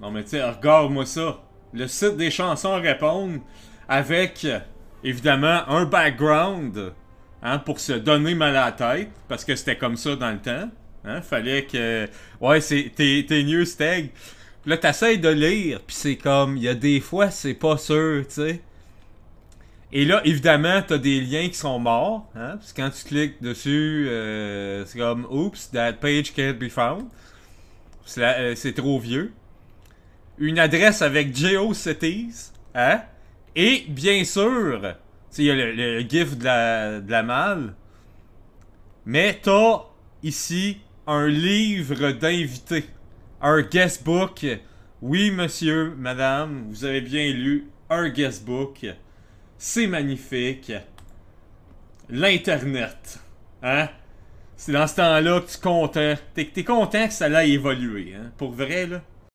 Non, mais tu regarde-moi ça. Le site des chansons répondent avec, évidemment, un background hein, pour se donner mal à la tête, parce que c'était comme ça dans le temps. Hein? Fallait que. Ouais, t'es news tag. Là, t'essayes de lire, puis c'est comme. Il y a des fois, c'est pas sûr, tu sais. Et là, évidemment, t'as des liens qui sont morts. Hein? quand tu cliques dessus, euh, c'est comme Oups, that page can't be found. C'est euh, trop vieux une adresse avec GeoCities, hein? Et bien sûr, il y a le, gif de la, de la malle, mais t'as ici un livre d'invités, un book. Oui, monsieur, madame, vous avez bien lu un guestbook. C'est magnifique. L'Internet. Hein? C'est dans ce temps-là que tu es content. T'es content que ça l'a évolué. Hein? Pour vrai, là.